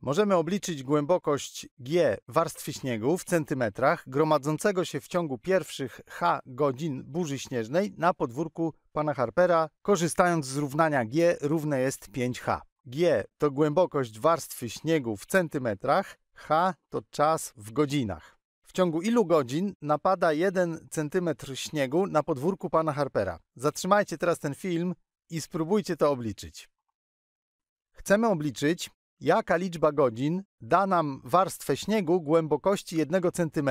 Możemy obliczyć głębokość G warstwy śniegu w centymetrach gromadzącego się w ciągu pierwszych H godzin burzy śnieżnej na podwórku pana Harpera, korzystając z równania G równe jest 5H. G to głębokość warstwy śniegu w centymetrach, H to czas w godzinach. W ciągu ilu godzin napada 1 cm śniegu na podwórku pana Harpera? Zatrzymajcie teraz ten film i spróbujcie to obliczyć. Chcemy obliczyć Jaka liczba godzin da nam warstwę śniegu głębokości 1 cm?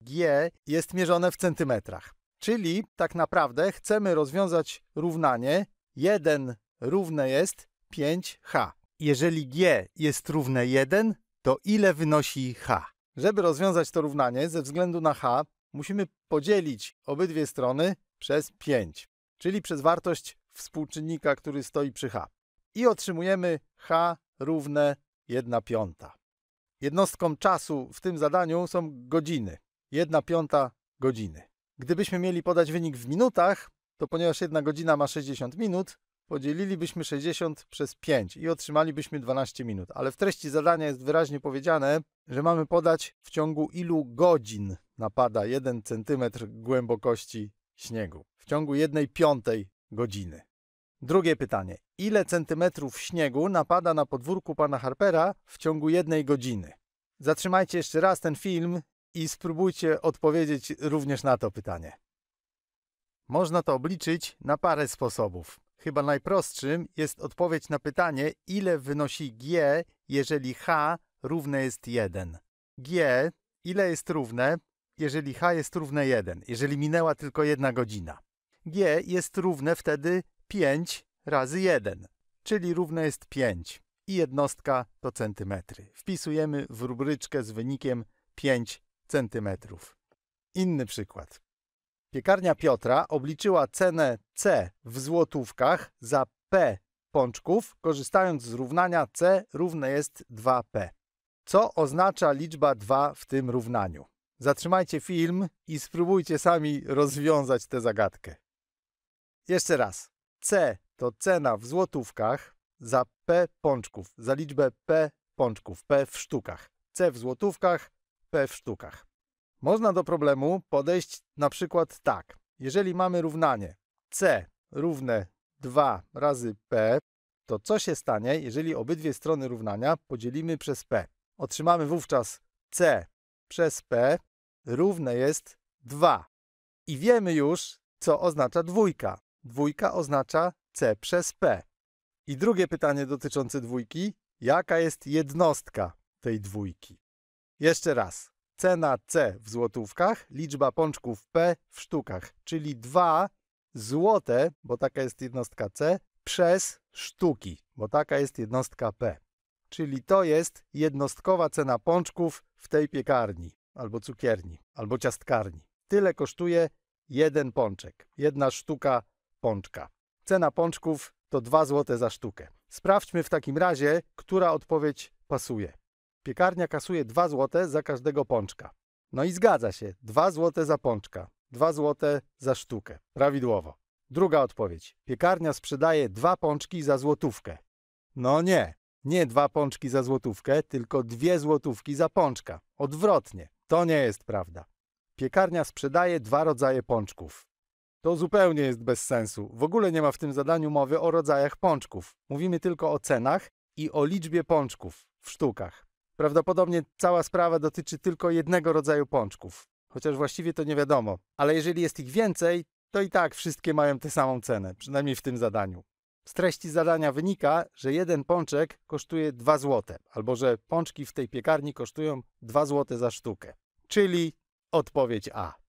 G jest mierzone w centymetrach. Czyli tak naprawdę chcemy rozwiązać równanie 1 równe jest 5h. Jeżeli g jest równe 1, to ile wynosi h? Żeby rozwiązać to równanie ze względu na h, musimy podzielić obydwie strony przez 5, czyli przez wartość współczynnika, który stoi przy h i otrzymujemy h równe 1 piąta. Jednostką czasu w tym zadaniu są godziny. 1 piąta godziny. Gdybyśmy mieli podać wynik w minutach, to ponieważ jedna godzina ma 60 minut, podzielilibyśmy 60 przez 5 i otrzymalibyśmy 12 minut. Ale w treści zadania jest wyraźnie powiedziane, że mamy podać w ciągu ilu godzin napada 1 cm głębokości śniegu. W ciągu 1 piątej godziny. Drugie pytanie ile centymetrów śniegu napada na podwórku pana Harpera w ciągu jednej godziny. Zatrzymajcie jeszcze raz ten film i spróbujcie odpowiedzieć również na to pytanie. Można to obliczyć na parę sposobów. Chyba najprostszym jest odpowiedź na pytanie, ile wynosi g, jeżeli h równe jest 1. g, ile jest równe, jeżeli h jest równe 1, jeżeli minęła tylko jedna godzina. g jest równe wtedy 5 razy 1, czyli równe jest 5 i jednostka to centymetry. Wpisujemy w rubryczkę z wynikiem 5 centymetrów. Inny przykład. Piekarnia Piotra obliczyła cenę C w złotówkach za P pączków, korzystając z równania C równe jest 2P. Co oznacza liczba 2 w tym równaniu? Zatrzymajcie film i spróbujcie sami rozwiązać tę zagadkę. Jeszcze raz. C to cena w złotówkach za P pączków, za liczbę P pączków, P w sztukach. C w złotówkach, P w sztukach. Można do problemu podejść na przykład tak. Jeżeli mamy równanie C równe 2 razy P, to co się stanie, jeżeli obydwie strony równania podzielimy przez P? Otrzymamy wówczas C przez P równe jest 2. I wiemy już, co oznacza dwójka. Dwójka oznacza C przez P. I drugie pytanie dotyczące dwójki. Jaka jest jednostka tej dwójki? Jeszcze raz. Cena C w złotówkach, liczba pączków P w sztukach, czyli 2 złote, bo taka jest jednostka C, przez sztuki, bo taka jest jednostka P. Czyli to jest jednostkowa cena pączków w tej piekarni, albo cukierni, albo ciastkarni. Tyle kosztuje jeden pączek, jedna sztuka pączka. Cena pączków to 2 zł za sztukę. Sprawdźmy w takim razie, która odpowiedź pasuje. Piekarnia kasuje 2 zł za każdego pączka. No i zgadza się, 2 zł za pączka, 2 zł za sztukę. Prawidłowo. Druga odpowiedź. Piekarnia sprzedaje dwa pączki za złotówkę. No nie, nie dwa pączki za złotówkę, tylko dwie złotówki za pączka. Odwrotnie. To nie jest prawda. Piekarnia sprzedaje dwa rodzaje pączków. To zupełnie jest bez sensu. W ogóle nie ma w tym zadaniu mowy o rodzajach pączków. Mówimy tylko o cenach i o liczbie pączków w sztukach. Prawdopodobnie cała sprawa dotyczy tylko jednego rodzaju pączków, chociaż właściwie to nie wiadomo. Ale jeżeli jest ich więcej, to i tak wszystkie mają tę samą cenę, przynajmniej w tym zadaniu. Z treści zadania wynika, że jeden pączek kosztuje 2 zł, albo że pączki w tej piekarni kosztują 2 zł za sztukę. Czyli odpowiedź A.